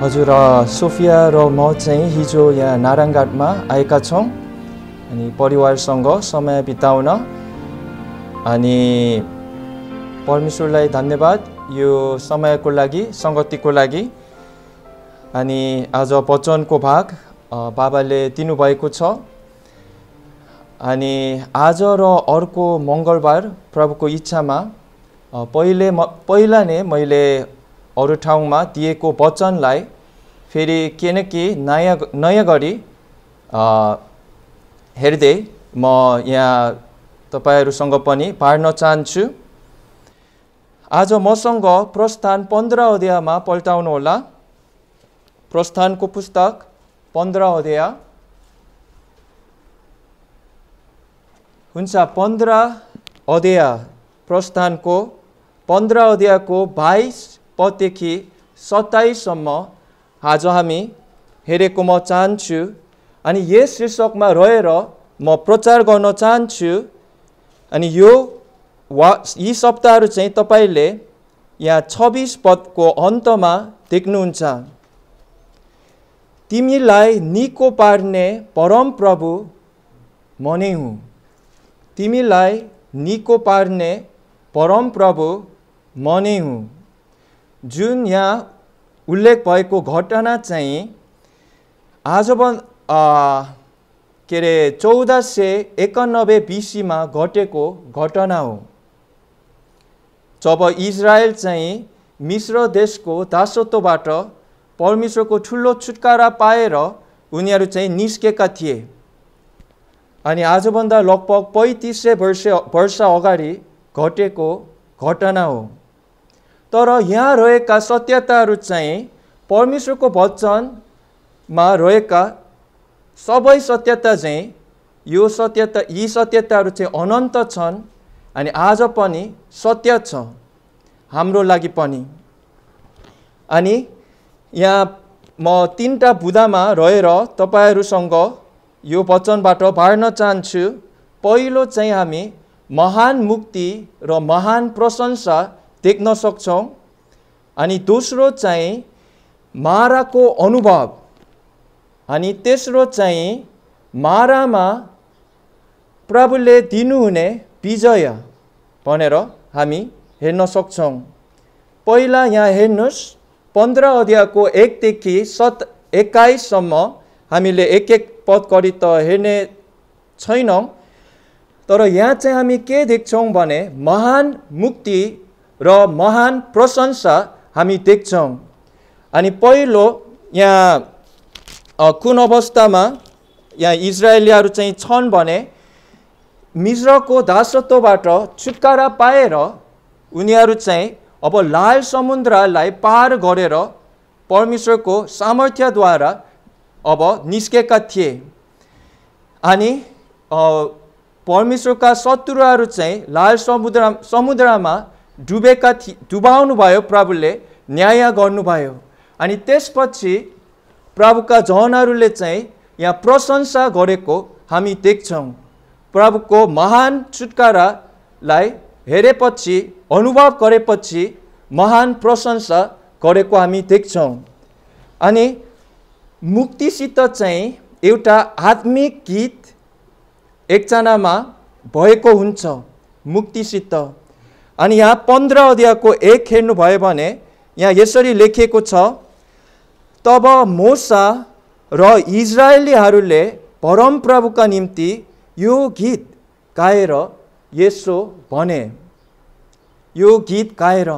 हजुर सोफिया र म चाहिँ हिजो यहाँ नारायणघाटमा आएका छौँ अनि परिवारसँग समय बिताउन अनि परमेश्वरलाई धन्यवाद यो समयको लागि सङ्गतिको लागि अनि आज वचनको भाग बाबाले दिनुभएको छ अनि आज र अर्को मङ्गलबार प्रभुको इच्छामा पहिले म पहिला नै मैले अरू ठाउँमा दिएको वचनलाई फेरि किनकि नयाँ नयाँ गरी हेर्दै म यहाँ तपाईँहरूसँग पनि पार्न चाहन्छु आज मसँग प्रस्थान पन्ध्र अध्यायमा पल्टाउनुहोला प्रस्थानको पुस्तक पन्ध्र अध्याय हुन्छ पन्ध्र अध्याय प्रस्थानको पन्ध्र अध्यायको बाइस पददेखि सत्ताइससम्म आज हामी हेरेको म चाहन्छु अनि यस शीर्षकमा रहेर म प्रचार गर्न चाहन्छु अनि यो वा यी शब्दहरू चाहिँ तपाईँले यहाँ छब्बिस पदको अन्तमा देख्नुहुन्छ तिमीलाई निको पार्ने परम प्रभु म नै हुँ तिमीलाई निको पार्ने परम प्रभु म नै हुँ जुन यहाँ उल्लेख भएको घटना चाहिँ आज के अरे चौध सय एकानब्बे बिसीमा घटेको घटना हो जब इजरायल चाहिँ मिश्र देशको दासत्वबाट परमेश्वरको ठुलो छुटकारा पाएर उनीहरू चाहिँ निस्केका थिए अनि आजभन्दा लगभग पैँतिस सय वर्ष वर्ष अगाडि घटेको घटना हो तर यहाँ रहेका सत्यताहरू चाहिँ परमेश्वरको वचनमा रहेका सबै सत्यता चाहिँ यो सत्यता यी सत्यताहरू चाहिँ अनन्त छन् अनि आज पनि सत्य छ हाम्रो लागि पनि अनि यहाँ म तिनवटा बुदामा रहेर तपाईँहरूसँग यो वचनबाट बाँड्न चाहन्छु पहिलो चाहिँ हामी महान मुक्ति र महान प्रशंसा देख्न सक्छौँ अनि दोस्रो चाहिँ माराको अनुभव अनि तेस्रो चाहिँ मारामा प्रभुले दिनुहुने विजय भनेर हामी हेर्न सक्छौँ पहिला यहाँ हेर्नुहोस् पन्ध्र अध्यायको एकदेखि सत एक्काइससम्म हामीले एक एक पद त हेर्ने छैनौँ तर यहाँ चाहिँ हामी के देख्छौँ भने महान मुक्ति र महान प्रशंसा हामी देख्छौँ अनि पहिलो यहाँ कुन अवस्थामा यहाँ इजरायलीहरू चाहिँ छन् भने मिश्रको दासत्वबाट छुटकारा पाएर उनीहरू चाहिँ अब लाल समुद्रलाई पार गरेर परमेश्वरको सामर्थ्यद्वारा अब निस्केका थिए अनि परमेश्वरका शत्रुहरू चाहिँ लाल समुद्र समुद्रमा डुबेका थि भयो प्रभुले न्याय गर्नुभयो अनि त्यसपछि प्रभुका जनहरूले चाहिँ यहाँ प्रशंसा गरेको हामी देख्छौँ प्रभुको महान छुटकारालाई हेरेपछि अनुभव गरेपछि महान प्रशंसा गरेको हामी देख्छौँ अनि मुक्तिसित चाहिँ एउटा आत्मिक गीत एकजनामा भएको हुन्छ मुक्तिसित अनि यहाँ पन्ध्र अध्यायको एक हेर्नुभयो भने यहाँ यसरी लेखिएको छ तब मोसा र इजरायलीहरूले परमप्रभुका निम्ति यो गीत गाएर यसो भने यो गीत गाएर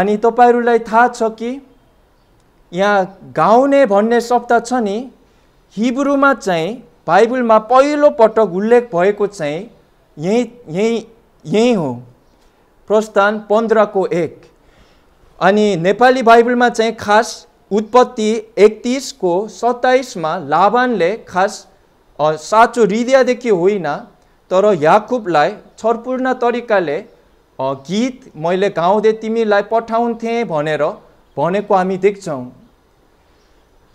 अनि तपाईँहरूलाई थाहा छ कि यहाँ गाउने भन्ने शब्द छ नि हिब्रूमा चाहिँ बाइबलमा पहिलोपटक उल्लेख भएको चाहिँ यहीँ यहीँ यहीँ हो प्रस्थान पन्ध्रको एक अनि नेपाली बाइबलमा चाहिँ खास उत्पत्ति एकतिसको सत्ताइसमा लाभानले खास साँचो हृदयदेखि होइन तर याकुबलाई छरपूर्ण तरिकाले गीत मैले गाउँदै तिमीलाई पठाउँथे भनेर भनेको हामी देख्छौँ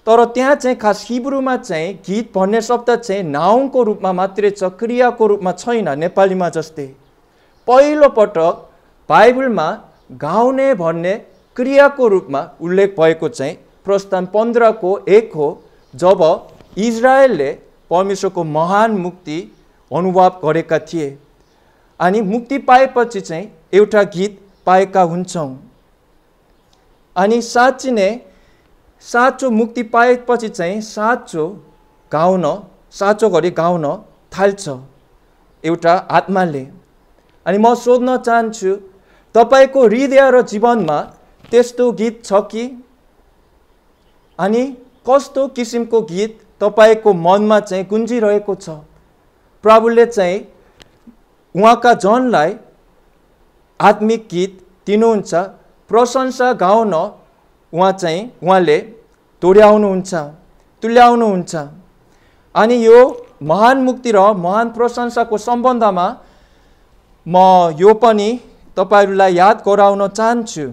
तर त्यहाँ चाहिँ खास हिब्रूमा चाहिँ गीत भन्ने शब्द चाहिँ नाउँको रूपमा मात्रै छ क्रियाको रूपमा छैन नेपालीमा जस्तै पहिलोपटक बाइबलमा गाउने भन्ने क्रियाको रूपमा उल्लेख भएको चाहिँ प्रस्थान पन्ध्रको एक हो जब इजरायलले परमेश्वरको महान मुक्ति अनुभव गरेका थिए अनि मुक्ति पाएपछि चाहिँ एउटा गीत पाएका हुन्छौँ अनि साँच्ची नै साँचो मुक्ति पाएपछि चाहिँ साँचो गाउन साँचो गरी गाउन थाल्छ एउटा आत्माले अनि म सोध्न चाहन्छु तपाईँको हृदय र जीवनमा त्यस्तो गीत छ कि अनि कस्तो किसिमको गीत तपाईँको मनमा चाहिँ गुन्जिरहेको छ प्रभुले चाहिँ उहाँका जनलाई आत्मिक गीत दिनुहुन्छ प्रशंसा गाउन उहाँ चाहिँ उहाँले तोड्याउनुहुन्छ तुल्याउनुहुन्छ अनि यो महान मुक्ति र महान प्रशंसाको सम्बन्धमा म यो पनि तपाईँहरूलाई याद गराउन चाहन्छु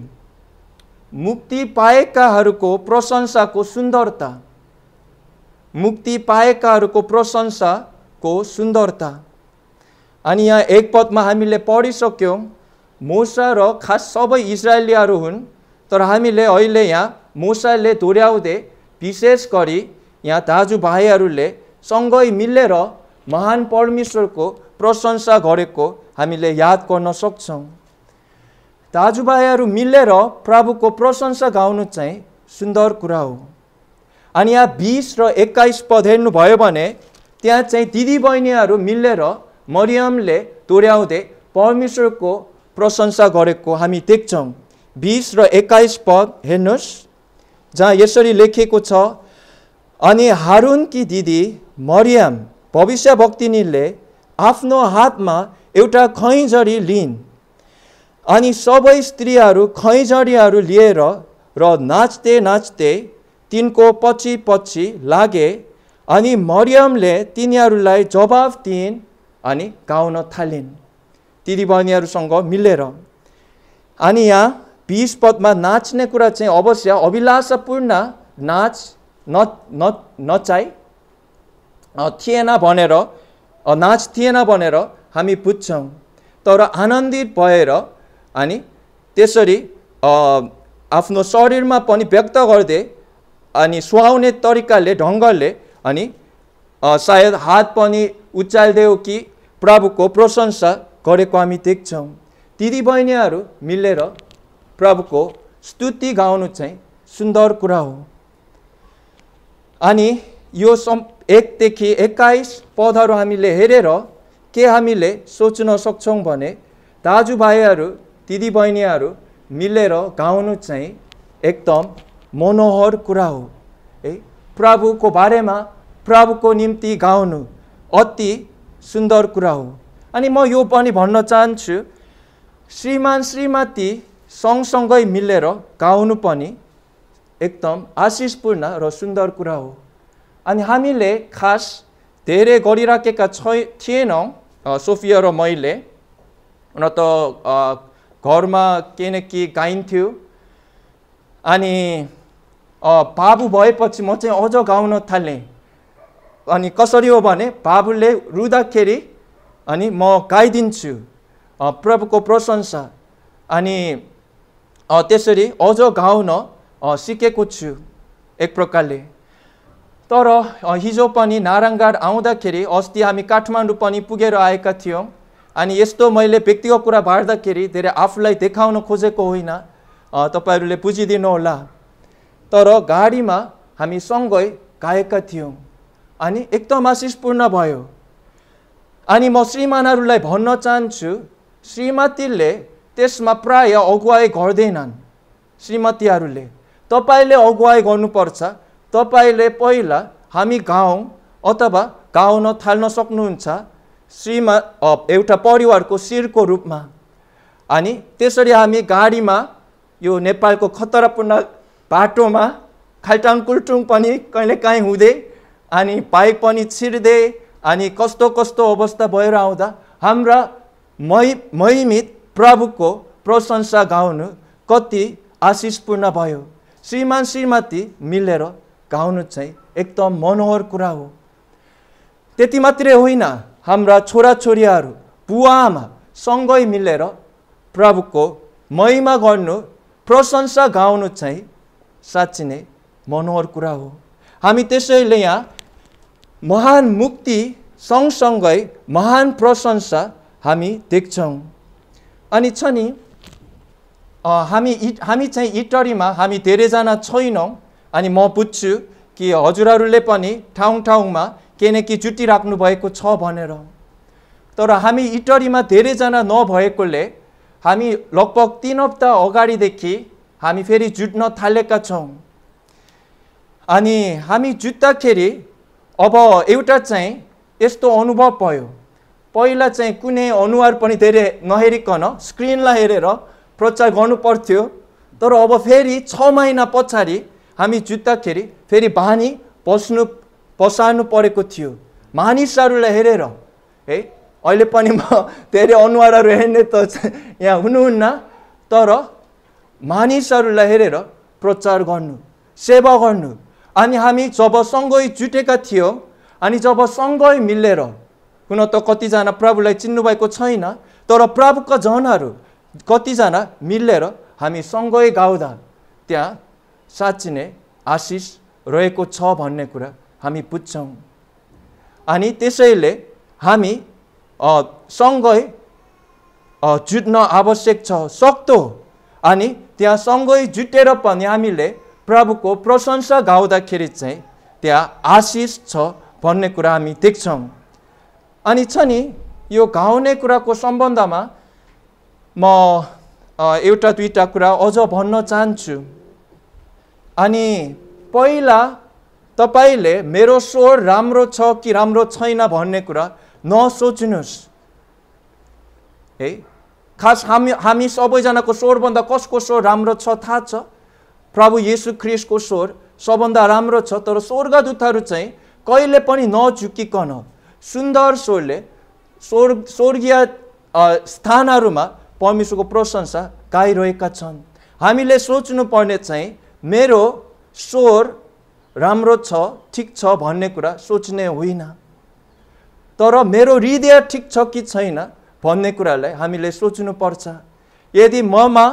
मुक्ति पाएकाहरूको प्रशंसाको सुन्दरता मुक्ति पाएकाहरूको प्रशंसाको सुन्दरता अनि यहाँ एक पदमा हामीले पढिसक्यौँ मोसा र खास सबै इजरायलीहरू हुन् तर हामीले अहिले यहाँ मोसाले दोहोऱ्याउँदै विशेष गरी यहाँ दाजुभाइहरूले सँगै मिलेर महान परमेश्वरको प्रशंसा गरेको हामीले याद गर्न सक्छौँ दाजुभाइहरू मिलेर प्रभुको प्रशंसा गाउनु चाहिँ सुन्दर कुरा हो अनि यहाँ बिस र एक्काइस पद हेर्नुभयो भने त्यहाँ चाहिँ दिदीबहिनीहरू मिलेर मरियमले तोर्याउँदै परमेश्वरको प्रशंसा गरेको हामी देख्छौँ बिस र एक्काइस पद हेर्नुहोस् जहाँ यसरी लेखिएको छ अनि कि दिदी मरियम भविष्य भक्तिनीले आफ्नो हातमा एउटा खैँझरी लिइन् अनि सबै स्त्रीहरू खैँझडीहरू लिएर र नाच्दै नाच्दै तिनको पछि पछि लागे अनि मरियमले तिनीहरूलाई जवाफ दिइन् अनि गाउन थालिन् दिदीबहिनीहरूसँग मिलेर अनि यहाँ बिस पदमा नाच्ने कुरा चाहिँ अवश्य अभिलाषापूर्ण नाच न न नचाइ थिएन भनेर नाच थिएन भनेर हामी बुझ्छौँ तर आनन्दित भएर अनि त्यसरी आफ्नो शरीरमा पनि व्यक्त गर्दै अनि सुहाउने तरिकाले ढङ्गले अनि सायद हात पनि उचालिदेऊ कि प्रभुको प्रशंसा गरेको हामी देख्छौँ दिदीबहिनीहरू मिलेर प्रभुको स्तुति गाउनु चाहिँ सुन्दर कुरा हो अनि यो सम् एकदेखि एक्काइस पदहरू हामीले हेरेर के हामीले सोच्न सक्छौँ भने दाजुभाइहरू दिदीबहिनीहरू मिलेर गाउनु चाहिँ एकदम मनोहर कुरा हो है प्रभुको बारेमा प्रभुको निम्ति गाउनु अति सुन्दर कुरा हो अनि म यो पनि भन्न चाहन्छु श्रीमान श्रीमती सँगसँगै मिलेर गाउनु पनि एकदम आशिषपूर्ण र सुन्दर कुरा हो अनि हामीले खास धेरै गरिराखेका छै थिएनौँ सोफिया र मैले न त घरमा केही न केही गाइन्थ्यो अनि बाबु भएपछि म चाहिँ अझ गाउन थालेँ अनि कसरी हो भने बाबुले रुँदाखेरि अनि म गाइदिन्छु प्रभुको प्रशंसा अनि त्यसरी अझ गाउन सिकेको छु एक प्रकारले तर हिजो पनि नारायणगढ आउँदाखेरि अस्ति हामी काठमाडौँ पनि पुगेर आएका थियौँ अनि यस्तो मैले व्यक्तिगत कुरा बाँड्दाखेरि धेरै आफूलाई देखाउन खोजेको होइन तपाईँहरूले बुझिदिनुहोला तर गाडीमा हामी सँगै गाएका थियौँ अनि एकदम आशिषपूर्ण भयो अनि म श्रीमानहरूलाई भन्न चाहन्छु श्रीमतीले त्यसमा प्राय अगुवाई गर्दैनन् श्रीमतीहरूले तपाईँले अगुवाई गर्नुपर्छ तपाईँले पहिला हामी गाउँ अथवा गाउन थाल्न सक्नुहुन्छ श्रीमा एउटा परिवारको शिरको रूपमा अनि त्यसरी हामी गाडीमा यो नेपालको खतरापूर्ण बाटोमा खाल्टाङ कुल्टुङ पनि कहिलेकाहीँ हुँदै अनि पाइप पनि छिर्दै अनि कस्तो कस्तो अवस्था भएर आउँदा हाम्रा मै महिमित प्रभुको प्रशंसा गाउनु कति आशिषपूर्ण भयो श्रीमान श्रीमती मिलेर गाउनु चाहिँ एकदम मनोहर कुरा हो त्यति मात्रै होइन हाम्रा छोराछोरीहरू बुवा आमा सँगै मिलेर प्रभुको महिमा गर्नु प्रशंसा गाउनु चाहिँ साँच्ची नै मनोहर कुरा हो हामी त्यसैले यहाँ महान मुक्ति सँगसँगै महान प्रशंसा हामी देख्छौँ अनि छ नि हामी इट हामी चाहिँ इटरीमा हामी धेरैजना छैनौँ अनि म बुझ्छु कि हजुरहरूले पनि ठाउँ ठाउँमा किनकि जुटिराख्नु भएको छ भनेर तर हामी इटरीमा धेरैजना नभएकोले हामी लगभग तिन हप्ता अगाडिदेखि हामी फेरि जुट्न थालेका छौँ अनि हामी जुत्दाखेरि अब एउटा चाहिँ यस्तो अनुभव भयो पहिला चाहिँ कुनै अनुहार पनि धेरै नहेरिकन स्क्रिनलाई हेरेर प्रचार गर्नु पर्थ्यो तर अब फेरि छ महिना पछाडि हामी जुत्दाखेरि फेरि बानी बस्नु पसार्नु परेको थियो मानिसहरूलाई हेरेर है अहिले पनि म धेरै अनुहारहरू हेर्ने त यहाँ हुनुहुन्न तर मानिसहरूलाई हेरेर प्रचार गर्नु सेवा गर्नु अनि हामी जब सँगै जुटेका थियौँ अनि जब सँगै मिलेर हुन त कतिजना प्रभुलाई चिन्नुभएको छैन तर प्रभुका जनहरू कतिजना मिलेर हामी सँगै गाउँदा त्यहाँ साँच्ची नै आशिष रहेको छ भन्ने कुरा हामी पुज्छौँ अनि त्यसैले हामी सँगै जुट्न आवश्यक छ सक्दो अनि त्यहाँ सँगै जुटेर पनि हामीले प्रभुको प्रशंसा गाउँदाखेरि चाहिँ त्यहाँ आशिष छ भन्ने कुरा हामी देख्छौँ अनि छ नि यो गाउने कुराको सम्बन्धमा म एउटा दुईवटा कुरा अझ भन्न चाहन्छु अनि पहिला तपाईँले मेरो स्वर राम्रो छ कि राम्रो छैन भन्ने कुरा नसोच्नुहोस् है खास हामी हामी सबैजनाको स्वरभन्दा कसको स्वर राम्रो छ थाहा छ प्रभु येसु ख्रिस्टको स्वर सबभन्दा राम्रो छ तर स्वर्गदूतहरू चाहिँ कहिले पनि नझुकिकन सुन्दर स्वरले स्वर स्वर्गीय स्थानहरूमा परमेश्वरको प्रशंसा गाइरहेका छन् हामीले सोच्नुपर्ने चाहिँ मेरो स्वर राम्रो छ ठिक छ भन्ने कुरा सोच्ने होइन तर मेरो हृदय ठिक छ कि छैन भन्ने कुरालाई हामीले सोच्नुपर्छ यदि ममा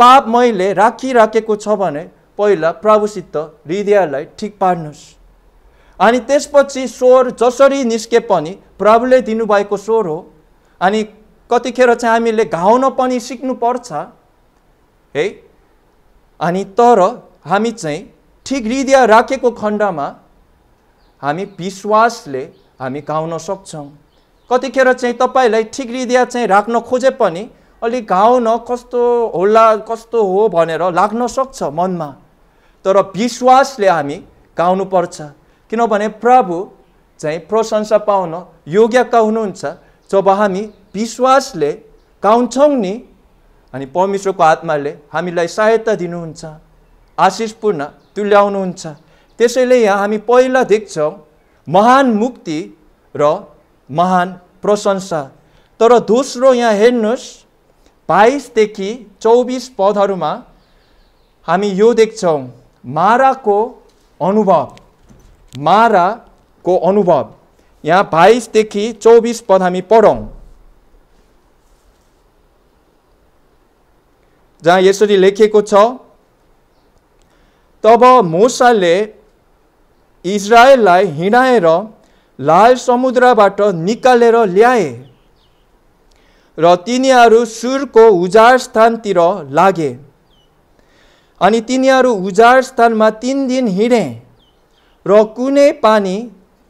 पाप मैले राखिराखेको छ भने पहिला प्रभुसित हृदयलाई ठिक पार्नुहोस् अनि त्यसपछि स्वर जसरी निस्के पनि प्रभुले दिनुभएको स्वर हो अनि कतिखेर चाहिँ हामीले घाउन पनि सिक्नुपर्छ है अनि तर हामी चाहिँ ठिक हृदय राखेको खण्डमा हामी विश्वासले हामी गाउन सक्छौँ कतिखेर चाहिँ तपाईँलाई ठिक हृदय चाहिँ राख्न खोजे पनि अलिक गाउन कस्तो होला कस्तो हो भनेर लाग्न सक्छ मनमा तर विश्वासले हामी गाउनुपर्छ किनभने प्रभु चाहिँ प्रशंसा पाउन योग्यका हुनुहुन्छ जब हामी विश्वासले गाउँछौँ नि अनि परमेश्वरको आत्माले हामीलाई सहायता दिनुहुन्छ आशिषपूर्ण त्यो ल्याउनुहुन्छ त्यसैले यहाँ हामी पहिला देख्छौँ महान मुक्ति र महान प्रशंसा तर दोस्रो यहाँ हेर्नुहोस् बाइसदेखि चौबिस पदहरूमा हामी यो देख्छौँ माराको अनुभव माराको अनुभव यहाँ बाइसदेखि चौबिस पद हामी पढौँ जहाँ यसरी लेखेको छ तब मोसाले इजरायललाई हिँडाएर लाल समुद्रबाट निकालेर ल्याए र तिनीहरू सुरको उजार स्थानतिर लागे अनि तिनीहरू उजार स्थानमा तिन दिन हिँडे र कुनै पानी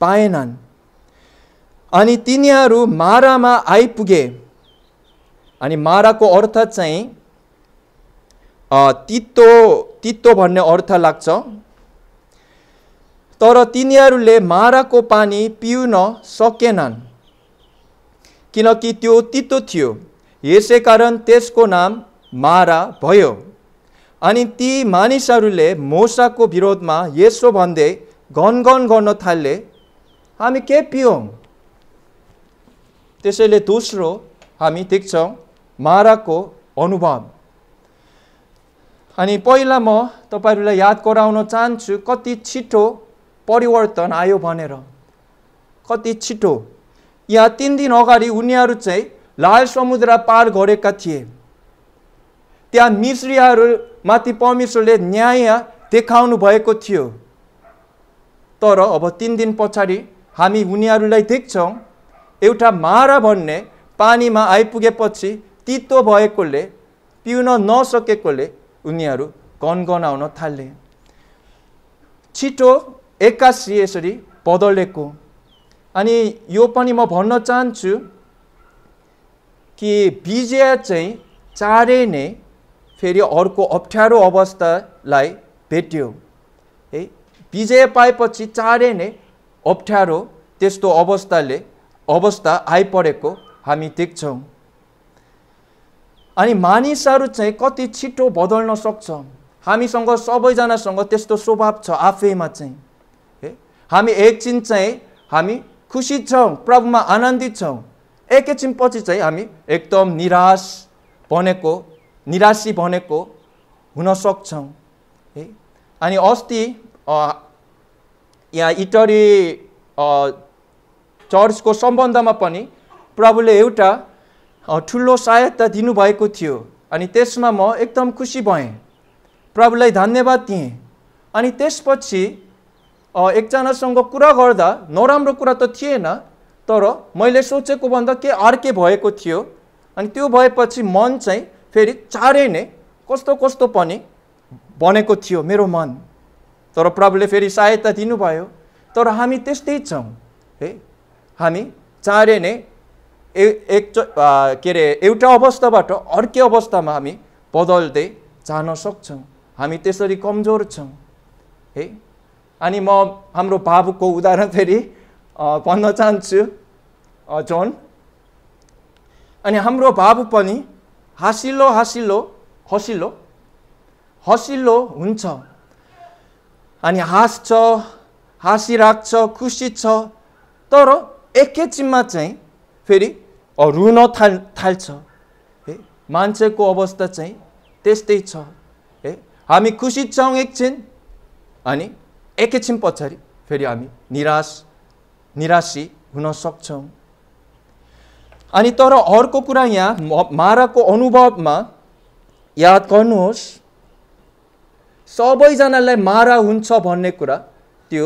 पाएनन् अनि तिनीहरू मारामा आइपुगे अनि माराको अर्थ चाहिँ तित्तो तित्तो भन्ने अर्थ लाग्छ तर तिनीहरूले माराको पानी पिउन सकेनन् किनकि त्यो तितो थियो यसै कारण त्यसको नाम मारा भयो अनि ती मानिसहरूले मोसाको विरोधमा यसो भन्दै घनघन गर्न थाले हामी के पियौँ त्यसैले दोस्रो हामी देख्छौँ माराको अनुभव अनि पहिला म तपाईँहरूलाई याद गराउन चाहन्छु कति छिटो परिवर्तन आयो भनेर कति छिटो यहाँ तिन दिन अगाडि उनीहरू चाहिँ लाल समुद्र पार गरेका थिए त्यहाँ मिश्रियाहरूमाथि परमेश्वरले न्याय देखाउनु भएको थियो तर अब तिन दिन पछाडि हामी उनीहरूलाई देख्छौँ एउटा मारा भन्ने पानीमा आइपुगेपछि तितो भएकोले पिउन नसकेकोले उनीहरू गनगनाउन थाले छिटो एक्कासी यसरी बदलेको अनि यो पनि म भन्न चाहन्छु कि विजय चाहिँ चाँडै नै फेरि अर्को अप्ठ्यारो अवस्थालाई भेट्यो है विजय पाएपछि चाँडै नै अप्ठ्यारो त्यस्तो अवस्थाले अवस्था आइपरेको हामी देख्छौँ अनि मानिसहरू चाहिँ कति छिटो बदल्न सक्छ हामीसँग सबैजनासँग त्यस्तो स्वभाव छ आफैमा चाहिँ है हामी एकछिन चाहिँ हामी खुसी छौँ प्रभुमा आनन्दित छौँ एकैछिनपछि चाहिँ हामी एकदम निराश भनेको निराशी भनेको हुन सक्छौँ है अनि अस्ति यहाँ इटरी चर्चको सम्बन्धमा पनि प्रभुले एउटा ठुलो सहायता दिनुभएको थियो अनि त्यसमा म एकदम खुसी भएँ प्रभुलाई धन्यवाद दिएँ अनि त्यसपछि एकजनासँग कुरा गर्दा नराम्रो कुरा त थिएन तर मैले सोचेको भन्दा के अर्के भएको थियो अनि त्यो भएपछि मन चाहिँ फेरि चाँडै नै कस्तो कस्तो पनि बनेको थियो मेरो मन तर प्रभुले फेरि सहायता दिनुभयो तर हामी त्यस्तै छौँ है हामी चाँडै नै ए एक के अरे एउटा अवस्थाबाट अर्कै अवस्थामा हामी बदल्दै जान सक्छौँ हामी त्यसरी कमजोर छौँ है अनि म हाम्रो बाबुको उदाहरण फेरि भन्न चाहन्छु जोन अनि हाम्रो बाबु पनि हासिलो हासिलो हसिलो हसिलो हुन्छ अनि हाँस्छ हाँसिराख्छ खुसी छ तर एकैछिनमा चाहिँ फेरि रुन थाल थाल्छ है मान्छेको अवस्था चाहिँ त्यस्तै छ है हामी खुसी छौँ एकछिन अनि एकैछिन पछाडि फेरि हामी निराश निराशी हुन सक्छौँ अनि तर अर्को कुरा यहाँ माराको अनुभवमा याद गर्नुहोस् सबैजनालाई मारा हुन्छ भन्ने कुरा त्यो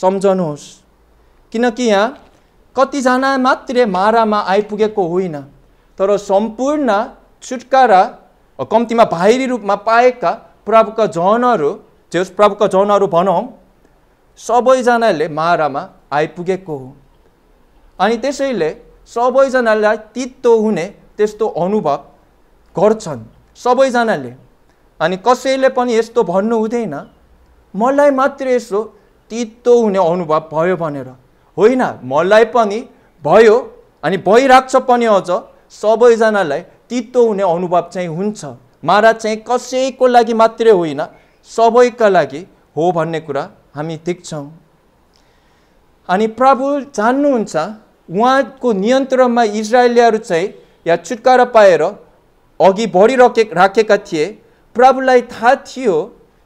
सम्झनुहोस् किनकि यहाँ कतिजना मात्रै मारामा आइपुगेको होइन तर सम्पूर्ण छुटकारा कम्तीमा बाहिरी रूपमा पाएका प्रभुका जनहरू जस प्रभुका जनहरू भनौँ सबैजनाले मारामा आइपुगेको हो अनि त्यसैले सबैजनालाई तितो हुने त्यस्तो अनुभव गर्छन् सबैजनाले अनि कसैले पनि यस्तो भन्नु हुँदैन मलाई मात्रै यसो तितो हुने अनुभव भयो भनेर होइन मलाई पनि भयो अनि भइरहेको छ पनि अझ सबैजनालाई तितो हुने अनुभव चाहिँ हुन्छ महाराज चाहिँ कसैको लागि मात्रै होइन सबैका लागि हो भन्ने कुरा हामी देख्छौँ अनि प्रभु जान्नुहुन्छ उहाँको नियन्त्रणमा इजरायलीहरू चाहिँ या छुटकारा पाएर अघि बढिरहे राखेका थिए प्रभुलाई थाहा थियो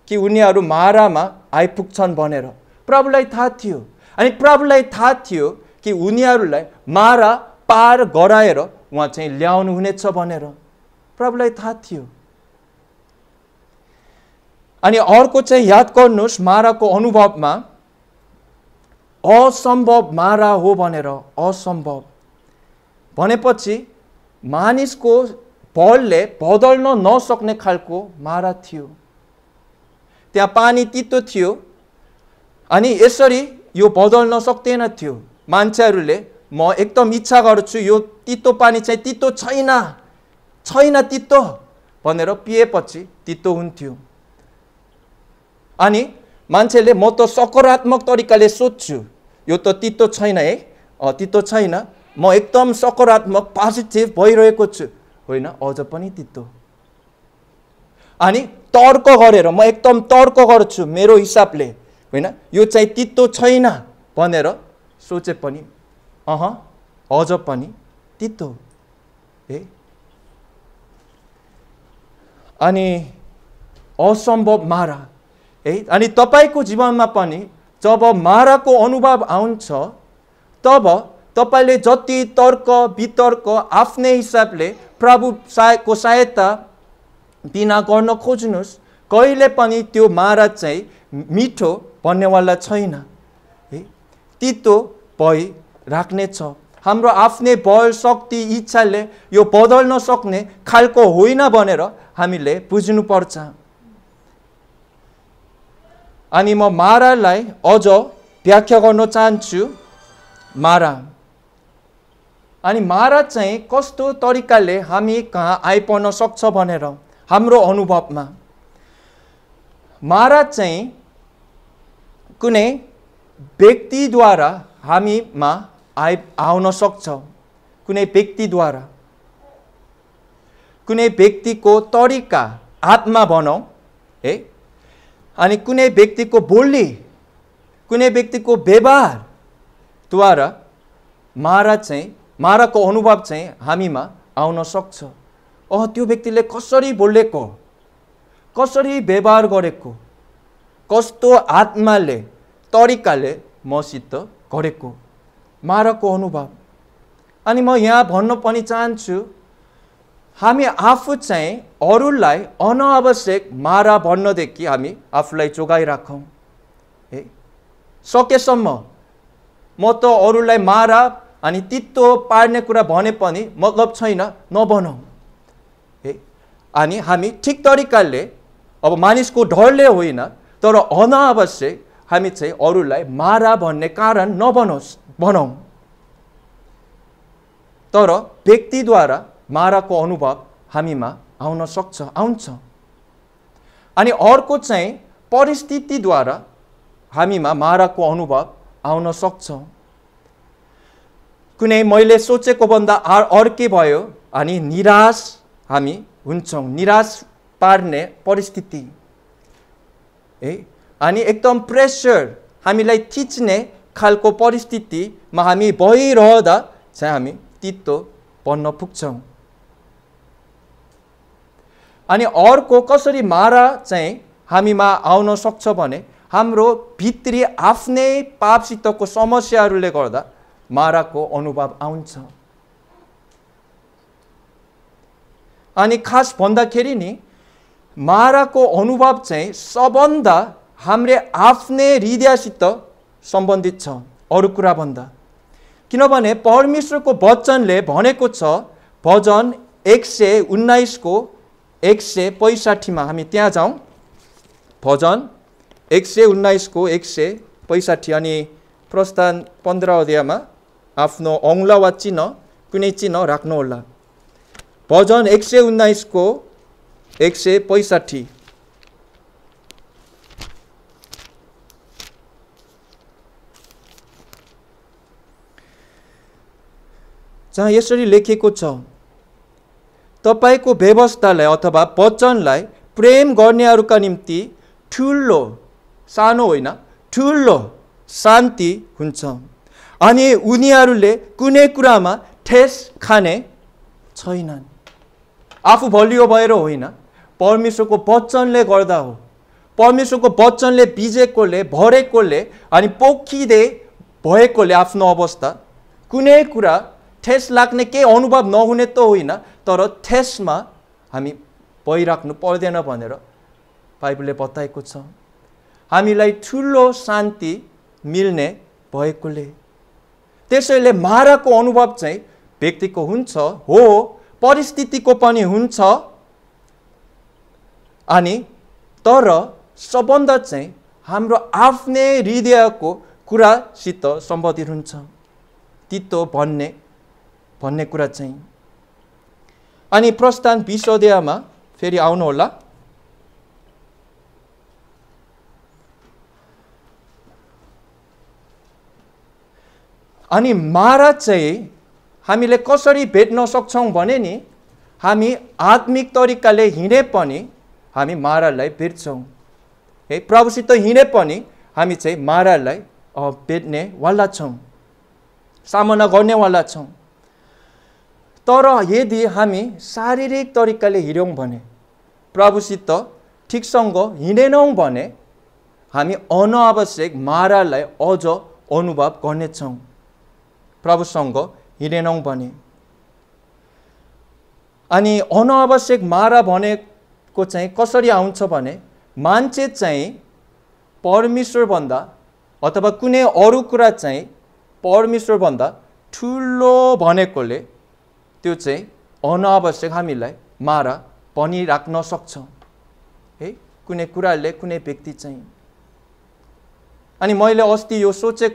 कि उनीहरू मारामा आइपुग्छन् भनेर प्रभुलाई थाहा थियो अनि प्रभुलाई थाहा थियो कि उनीहरूलाई मारा पार गराएर उहाँ चाहिँ ल्याउनु हुनेछ भनेर प्रभुलाई थाहा थियो अनि अर्को चाहिँ याद गर्नुहोस् माराको अनुभवमा असम्भव मारा हो भनेर असम्भव भनेपछि मानिसको बलले बदल्न नसक्ने खालको मारा थियो त्यहाँ पानी तितो थियो अनि यसरी यो बदल्न सक्दैन थियो मान्छेहरूले म एकदम इच्छा गर्छु यो तितो पानी चाहिँ तितो छैन छैन तितो भनेर पिएपछि तितो हुन्थ्यो अनि मान्छेले म त सकारात्मक तरिकाले सोध्छु यो त तितो छैन है तितो छैन म एकदम सकारात्मक पोजिटिभ भइरहेको छु होइन अझ पनि तितो अनि तर्क गरेर म एकदम तर्क गर्छु मेरो हिसाबले होइन यो चाहिँ तित्तो छैन भनेर सोचे पनि अह अझ पनि तित्तो ए अनि असम्भव मारा है अनि तपाईँको जीवनमा पनि जब माराको अनुभव आउँछ तब तपाईँले जति तर्क वितर्क आफ्नै हिसाबले प्रभु सायको सहायता बिना गर्न खोज्नुहोस् कहिले पनि त्यो महाराज चाहिँ मिठो भन्नेवाला छैन है तितो भइ छ हाम्रो आफ्नै बल शक्ति इच्छाले यो बदल्न सक्ने खालको होइन भनेर हामीले बुझ्नुपर्छ अनि म मारालाई अझ व्याख्या गर्न चाहन्छु मारा अनि मारा चाहिँ कस्तो तरिकाले हामी कहाँ आइपर्न सक्छ भनेर हाम्रो अनुभवमा महाराज चाहिँ कुनै व्यक्तिद्वारा हामीमा आइ आउन सक्छौँ कुनै व्यक्तिद्वारा कुनै व्यक्तिको तरिका आत्मा भनौँ है अनि कुनै व्यक्तिको बोली कुनै व्यक्तिको व्यवहारद्वारा महाराज चाहिँ महाराजको अनुभव चाहिँ हामीमा आउन सक्छ अह त्यो व्यक्तिले कसरी बोलेको कसरी व्यवहार गरेको कस्तो आत्माले तरिकाले मसित गरेको मारको अनुभव अनि म यहाँ भन्न पनि चाहन्छु हामी आफू चाहिँ अरूलाई अनावश्यक मारा भन्नदेखि हामी आफूलाई जोगाइराखौँ है सकेसम्म म त अरूलाई मारा अनि तित्तो पार्ने कुरा भने पनि मतलब छैन नभनौँ है अनि हामी ठिक तरिकाले अब मानिसको डरले होइन तर अनावश्यक हामी चाहिँ अरूलाई मारा भन्ने कारण नबनोस् भनौँ तर व्यक्तिद्वारा माराको अनुभव हामीमा आउन सक्छ आउँछ अनि अर्को चाहिँ परिस्थितिद्वारा हामीमा माराको अनुभव आउन सक्छ कुनै मैले सोचेको भन्दा अर्कै भयो अनि निराश हामी हुन्छौँ निराश पार्ने परिस्थिति है अनि एकदम प्रेसर हामीलाई थिच्ने खालको परिस्थितिमा हामी भइरहँदा चाहिँ हामी तितो बन्न पुग्छौँ अनि अर्को कसरी मारा चाहिँ हामीमा आउन सक्छ भने हाम्रो भित्री आफ्नै पापसितको समस्याहरूले गर्दा माराको अनुभव आउँछ अनि खास भन्दाखेरि नि माराको अनुभव चाहिँ सबभन्दा हाम्रो आफ्नै हृदयसित सम्बन्धित छ अरू कुराभन्दा किनभने परमेश्वरको वचनले भनेको छ भजन एक सय उन्नाइसको एक सय पैँसाठीमा हामी त्यहाँ जाउँ भजन एक सय उन्नाइसको एक सय पैँसाठी अनि प्रस्थान पन्ध्र अध्यायमा आफ्नो औँला वा चिन्ह कुनै चिन्ह राख्नुहोला भजन एक सय उन्नाइसको एक सय पैँसाठी जहाँ यसरी लेखिएको छ तपाईँको व्यवस्थालाई अथवा वचनलाई प्रेम गर्नेहरूका निम्ति ठुलो सानो होइन ठुलो शान्ति हुन्छ अनि उनीहरूले कुनै कुरामा ठेस खाने छैनन् आफू भलियो भएर होइन परमेश्वरको वचनले गर्दा हो परमेश्वरको वचनले भिजेकोले भरेकोले अनि पोखिँदै भएकोले आफ्नो अवस्था कुनै कुरा ठेस लाग्ने केही अनुभव नहुने त होइन तर ठेसमा हामी भइराख्नु पर्दैन भनेर बाइबलले बताएको छ हामीलाई ठुलो शान्ति मिल्ने भएकोले त्यसैले माराको अनुभव चाहिँ व्यक्तिको हुन्छ हो परिस्थितिको पनि हुन्छ अनि तर सबभन्दा चाहिँ हाम्रो आफ्नै हृदयको कुरासित सम्बन्धित हुन्छ तितो भन्ने भन्ने कुरा चाहिँ अनि प्रस्थान विश्वदेयमा फेरि आउनुहोला अनि मारा चाहिँ हामीले कसरी भेट्न सक्छौँ भने नि हामी आत्मिक तरिकाले हिँडे पनि हामी महाराजलाई भेट्छौँ है प्रभुसित हिँडे पनि हामी चाहिँ महाराजलाई बेच्नेवाला छौँ सामना गर्नेवाला छौँ तर यदि हामी शारीरिक तरिकाले हिँड्यौँ भने प्रभुसित ठिकसँग हिँडेनौँ भने हामी अनावश्यक मारालाई अझ अनुभव गर्नेछौँ प्रभुसँग हिँडेनौँ भने अनि अनावश्यक मारा भने को चाहिँ कसरी आउँछ भने मान्छे चाहिँ परमेश्वरभन्दा अथवा कुनै अरू कुरा चाहिँ परमेश्वरभन्दा ठुलो भनेकोले त्यो चाहिँ अनावश्यक हामीलाई मारा भनिराख्न सक्छौँ है कुनै कुराले कुनै व्यक्ति चाहिँ अनि मैले अस्ति यो सोचे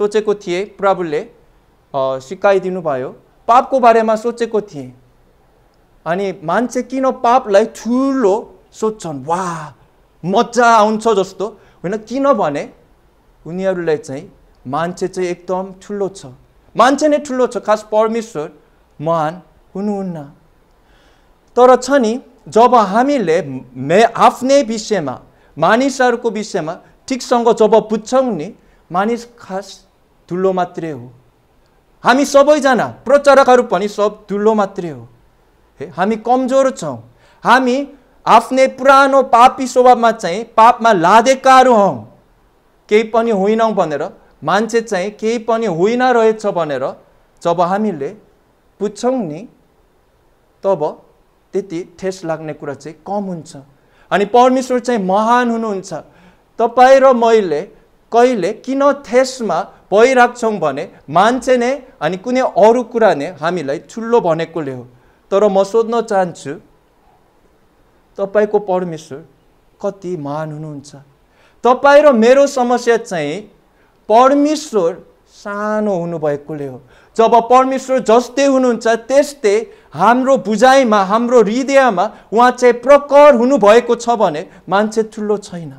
सोचेको थिएँ प्रभुले सिकाइदिनु भयो पापको बारेमा सोचेको थिएँ अनि मान्छे किन पापलाई ठुलो सोध्छन् वा मजा आउँछ जस्तो होइन किनभने उनीहरूलाई चाहिँ मान्छे चाहिँ एकदम ठुलो छ मान्छे नै ठुलो छ खास परमेश्वर महान हुनुहुन्न तर छ नि जब हामीले मे आफ्नै विषयमा मानिसहरूको विषयमा ठिकसँग जब बुझ्छौँ नि मानिस खास धुलो मात्रै हो हामी सबैजना प्रचारकहरू पनि सब धुलो मात्रै हो हामी कमजोर छौँ हामी आफ्नै पुरानो पापी स्वभावमा चाहिँ पापमा लादेकाहरू हौँ केही पनि होइनौँ भनेर मान्छे चाहिँ केही पनि होइन रहेछ भनेर जब हामीले बुझ्छौँ नि तब त्यति ठेस लाग्ने कुरा चाहिँ कम हुन्छ अनि परमेश्वर चाहिँ महान हुनुहुन्छ तपाईँ र मैले कहिले किन ठेसमा भइराख्छौँ भने मान्छे नै अनि कुनै अरू कुरा नै हामीलाई ठुलो भनेकोले हो तर म सोध्न चाहन्छु तपाईँको परमेश्वर कति महान हुनुहुन्छ तपाईँ र मेरो समस्या चाहिँ परमेश्वर सानो हुनुभएकोले हो जब परमेश्वर जस्तै हुनुहुन्छ त्यस्तै हाम्रो बुझाइमा हाम्रो हृदयमा उहाँ चाहिँ प्रकर हुनुभएको छ भने मान्छे ठुलो छैन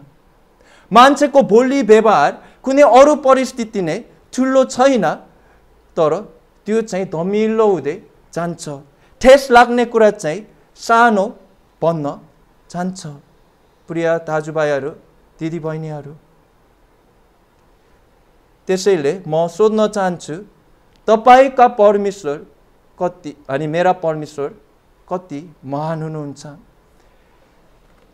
मान्छेको बोली व्यवहार कुनै अरू परिस्थिति नै ठुलो छैन तर त्यो चाहिँ धमिलो हुँदै जान्छ ठेस लाग्ने कुरा चाहिँ सानो बन्न जान्छ प्रिय दाजुभाइहरू दिदीबहिनीहरू त्यसैले म सोध्न चाहन्छु तपाईँका परमेश्वर कति अनि मेरा परमेश्वर कति महान हुनुहुन्छ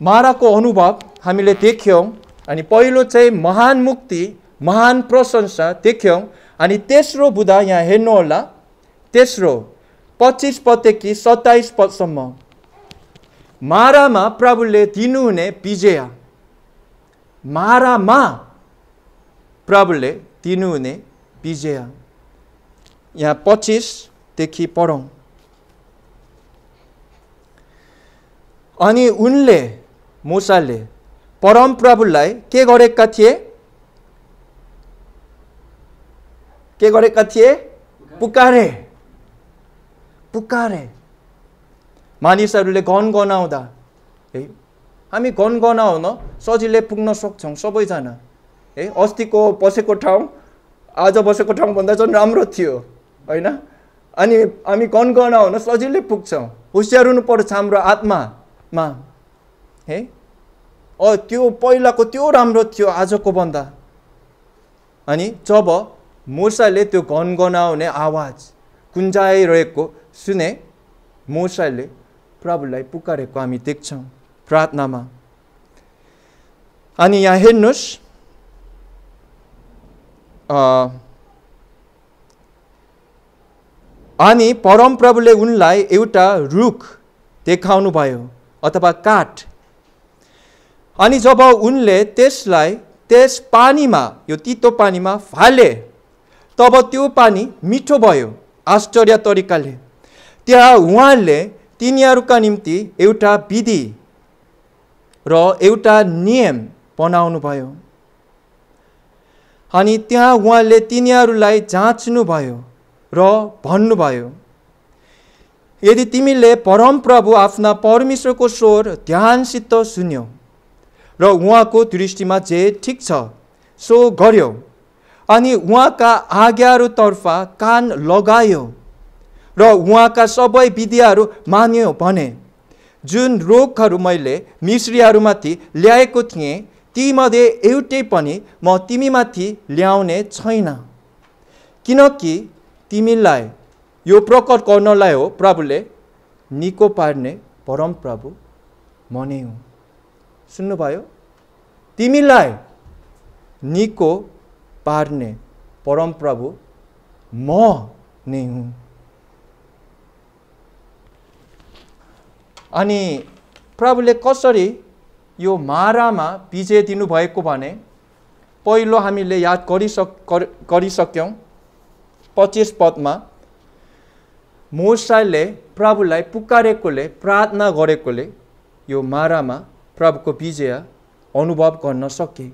माराको अनुभव हामीले देख्यौँ अनि पहिलो चाहिँ महान मुक्ति महान प्रशंसा देख्यौँ अनि तेस्रो बुधा यहाँ हेर्नुहोला तेस्रो पच्चिस पदेखि सत्ताइस पदसम्म मारामा प्रभुले दिनुहुने विजय मारामा प्रभुले दिनुहुने विजय यहाँ पच्चिसदेखि पढौँ अनि उनले मुसाले परमप्रभुलाई के गरेका थिए के गरेका थिए पुकारे पुकारे मानिसहरूले गन गनाउँदा है हामी गन गनाउन सजिलै पुग्न सक्छौँ सबैजना है अस्तिको बसेको ठाउँ आज बसेको ठाउँभन्दा झन् राम्रो थियो होइन अनि हामी गन गनाउन सजिलै पुग्छौँ होसियार पर्छ हाम्रो आत्मामा है अ त्यो पहिलाको त्यो राम्रो थियो आजको भन्दा अनि जब मुसाले त्यो गनाउने आवाज कुन्जाइरहेको सुने मोसाले प्रभुलाई पुकारेको हामी देख्छौँ प्रार्थनामा अनि यहाँ हेर्नुहोस् अनि परमप्रभुले उनलाई एउटा रुख देखाउनु भयो अथवा काठ अनि जब उनले त्यसलाई त्यस पानीमा यो तितो पानीमा फाले तब त्यो पानी मिठो भयो आश्चर्य तरिकाले त्यहाँ उहाँले तिनीहरूका निम्ति एउटा विधि र एउटा नियम बनाउनुभयो अनि त्यहाँ उहाँले तिनीहरूलाई जाँच्नुभयो र भन्नुभयो यदि तिमीले परमप्रभु आफ्ना परमेश्वरको स्वर ध्यानसित सुन्यो र उहाँको दृष्टिमा जे ठिक छ सो गर्यो अनि उहाँका आज्ञाहरूतर्फ कान लगायो र उहाँका सबै विधिहरू मान्यो भने जुन रोगहरू मैले मिश्रीहरूमाथि ल्याएको थिएँ तीमध्ये एउटै पनि म तिमीमाथि ल्याउने छैन किनकि तिमीलाई यो प्रकट गर्नलाई हो प्रभुले निको पार्ने परम प्रभु म नै हुँ सुन्नुभयो तिमीलाई निको पार्ने परमप्रभु म नै हुँ अनि प्रभुले कसरी यो मारामा विजय दिनुभएको भने पहिलो हामीले याद गरिसक गरिसक्यौँ पच्चिस पदमा मोसाले प्रभुलाई पुकारेकोले प्रार्थना गरेकोले यो मारामा प्रभुको विजय अनुभव गर्न सके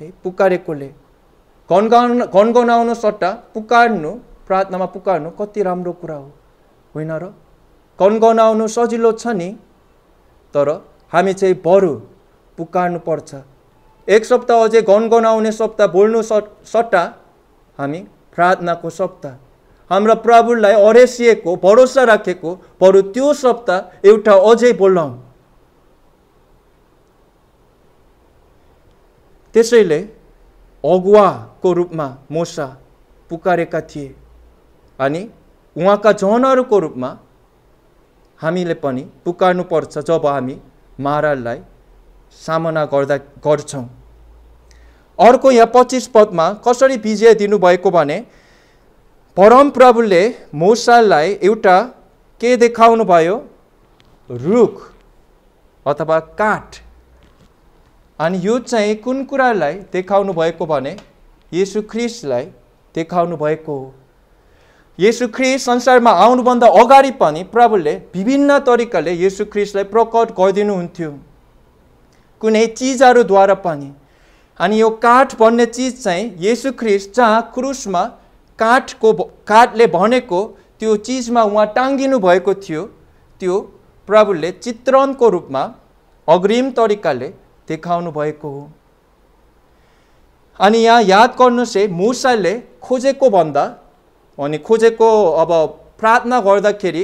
है पुकारेकोले घनगाउन गनगनाउनु सट्टा पुकार्नु प्रार्थनामा पुकार्नु कति राम्रो कुरा हो होइन र गनगनाउनु सजिलो छ नि तर हामी चाहिँ बरु पुकार्नुपर्छ एक सप्ताह अझै गनगनाउने सप्ताह बोल्नु सट्टा हामी प्रार्थनाको सप्ताह हाम्रा प्रभुलाई अरेसिएको भरोसा राखेको बरु त्यो सप्ताह एउटा अझै बोलाउँ त्यसैले अगुवाको रूपमा मोसा पुकारेका थिए अनि उहाँका जनहरूको रूपमा हामीले पनि पुकार्नुपर्छ जब हामी महाराजलाई सामना गर्दा गर्छौँ अर्को यहाँ पच्चिस पदमा कसरी विजय दिनुभएको भने परमप्रभुले मोसालाई एउटा के देखाउनु भयो रुख अथवा काठ अनि यो चाहिँ कुन कुरालाई देखाउनु भएको भने येसु ख्रिस्टलाई देखाउनु भएको हो येसु ख्रिस संसारमा आउनुभन्दा अगाडि पनि प्रभुले विभिन्न तरिकाले येसु ख्रिसलाई प्रकट गरिदिनु हुन्थ्यो कुनै चिजहरूद्वारा पनि अनि यो काठ भन्ने चिज चाहिँ येसु ख्रिस जहाँ क्रुसमा काठको काठले भनेको त्यो चिजमा उहाँ टाङ्गिनु भएको थियो त्यो प्रभुले चित्रणको रूपमा अग्रिम तरिकाले देखाउनु भएको हो अनि यहाँ याद गर्नुहोस् है मुसाले खोजेको भन्दा अनि खोजेको अब प्रार्थना गर्दाखेरि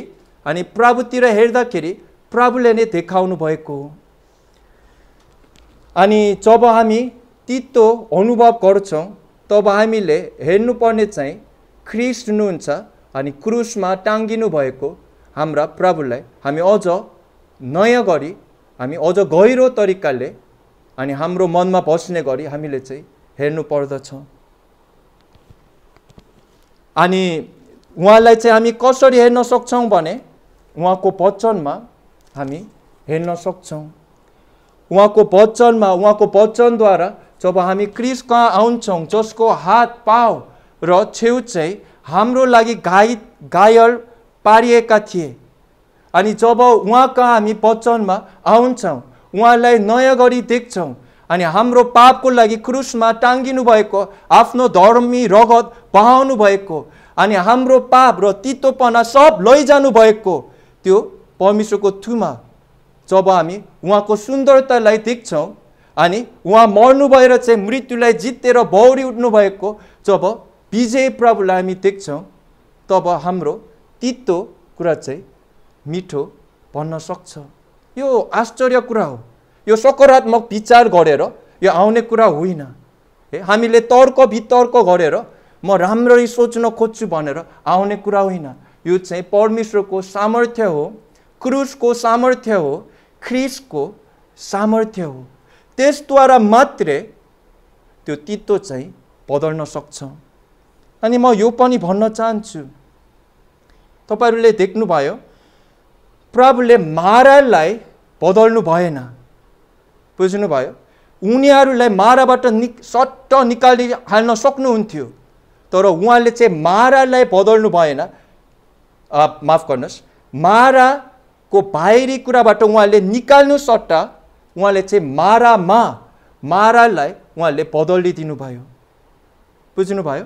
अनि प्रभुतिर हेर्दाखेरि प्रभुले नै देखाउनु भएको अनि जब हामी तितो अनुभव गर्छौँ तब हामीले हेर्नुपर्ने चाहिँ क्रिस हुनुहुन्छ अनि क्रुसमा टाङ्गिनु भएको हाम्रा प्रभुलाई हामी अझ नयाँ गरी हामी अझ गहिरो तरिकाले अनि हाम्रो मनमा बस्ने गरी हामीले चाहिँ हेर्नु पर्दछ अनि उहाँलाई चाहिँ हामी कसरी हेर्न सक्छौँ भने उहाँको वचनमा हामी हेर्न सक्छौँ उहाँको वचनमा उहाँको वचनद्वारा जब हामी क्रिस कहाँ आउँछौँ जसको हात पाउ र छेउ चाहिँ हाम्रो लागि घाइ घायल पारिएका थिए अनि जब उहाँ कहाँ हामी वचनमा आउँछौँ उहाँलाई नयाँ गरी देख्छौँ अनि हाम्रो पापको लागि क्रुसमा टाङ्गिनु भएको आफ्नो धर्मी रगत बहाउनु भएको अनि हाम्रो पाप र तितोपना सब लैजानु भएको त्यो परमेश्वरको थुमा जब हामी उहाँको सुन्दरतालाई देख्छौँ अनि उहाँ मर्नु भएर चाहिँ मृत्युलाई जितेर बौरी उठ्नु भएको जब विजय प्रभुलाई हामी देख्छौँ तब हाम्रो तितो कुरा चाहिँ मिठो भन्न सक्छ यो आश्चर्य कुरा हो यो सकारात्मक विचार गरेर यो आउने कुरा होइन है हामीले तर्क वितर्क गरेर म राम्ररी सोच्न खोज्छु भनेर आउने कुरा होइन यो चाहिँ परमेश्वरको सामर्थ्य हो क्रुसको सामर्थ्य हो ख्रिसको सामर्थ्य हो त्यसद्वारा मात्रै त्यो तितो चाहिँ बदल्न सक्छ अनि म यो पनि भन्न चाहन्छु तपाईँहरूले देख्नुभयो प्रभुले मारालाई बदल्नु भएन बुझ्नुभयो उनीहरूलाई माराबाट नि सट्ट निकाली हाल्न सक्नुहुन्थ्यो तर उहाँले चाहिँ मारालाई बदल्नु भएन माफ गर्नुहोस् माराको बाहिरी कुराबाट उहाँले निकाल्नु सट्टा उहाँले चाहिँ मारामा मारालाई उहाँले बदलिदिनु भयो बुझ्नुभयो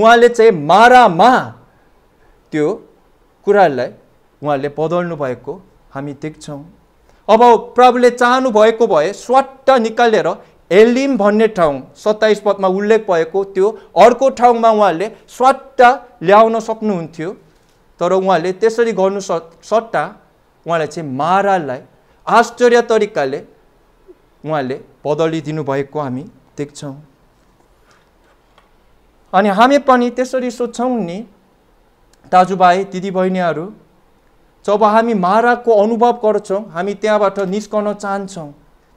उहाँले चाहिँ मारामा त्यो कुरालाई उहाँले बदल्नु भएको हामी देख्छौँ अब प्रभुले भएको भए स्वट्ट निकालेर एलिम भन्ने ठाउँ सत्ताइस पदमा उल्लेख भएको त्यो अर्को ठाउँमा उहाँले स्वट्ट ल्याउन सक्नुहुन्थ्यो तर उहाँले त्यसरी गर्नु स सट्टा उहाँलाई चाहिँ मारालाई आश्चर्य तरिकाले उहाँले बदलिदिनु भएको हामी देख्छौँ अनि हामी पनि त्यसरी सोध्छौँ नि दाजुभाइ दिदीबहिनीहरू जब हामी महाराजको अनुभव गर्छौँ हामी त्यहाँबाट निस्कन चाहन्छौँ